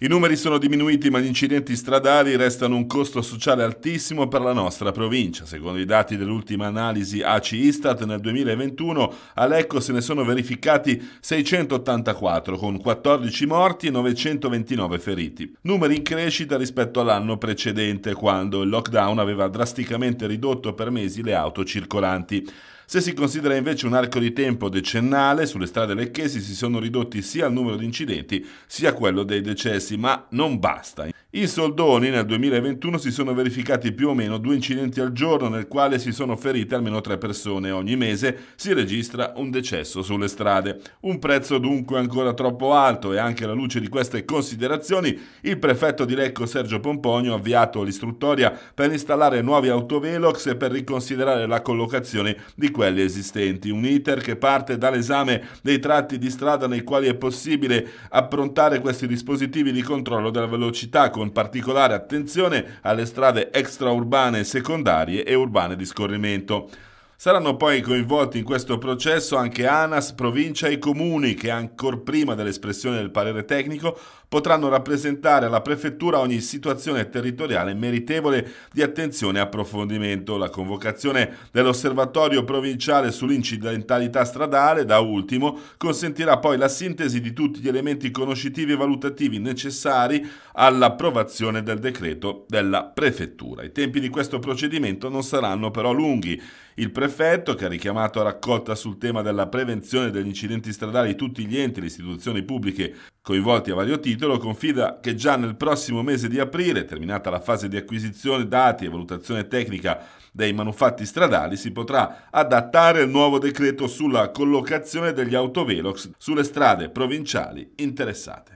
I numeri sono diminuiti ma gli incidenti stradali restano un costo sociale altissimo per la nostra provincia. Secondo i dati dell'ultima analisi ACI Istat nel 2021 a Lecco se ne sono verificati 684 con 14 morti e 929 feriti. Numeri in crescita rispetto all'anno precedente quando il lockdown aveva drasticamente ridotto per mesi le auto circolanti. Se si considera invece un arco di tempo decennale, sulle strade lecchesi si sono ridotti sia il numero di incidenti sia quello dei decessi, ma non basta. In Soldoni nel 2021 si sono verificati più o meno due incidenti al giorno nel quale si sono ferite almeno tre persone. Ogni mese si registra un decesso sulle strade. Un prezzo dunque ancora troppo alto e anche alla luce di queste considerazioni il prefetto di Lecco Sergio Pomponio ha avviato l'istruttoria per installare nuovi autovelox e per riconsiderare la collocazione di quelli esistenti. Un iter che parte dall'esame dei tratti di strada nei quali è possibile approntare questi dispositivi di controllo della velocità con con particolare attenzione alle strade extraurbane secondarie e urbane di scorrimento. Saranno poi coinvolti in questo processo anche ANAS, provincia e comuni che ancor prima dell'espressione del parere tecnico potranno rappresentare alla prefettura ogni situazione territoriale meritevole di attenzione e approfondimento. La convocazione dell'osservatorio provinciale sull'incidentalità stradale, da ultimo, consentirà poi la sintesi di tutti gli elementi conoscitivi e valutativi necessari all'approvazione del decreto della prefettura. I tempi di questo procedimento non saranno però lunghi. Il prefetto, che ha richiamato a raccolta sul tema della prevenzione degli incidenti stradali tutti gli enti e le istituzioni pubbliche coinvolti a vario titolo, confida che già nel prossimo mese di aprile, terminata la fase di acquisizione dati e valutazione tecnica dei manufatti stradali, si potrà adattare il nuovo decreto sulla collocazione degli autovelox sulle strade provinciali interessate.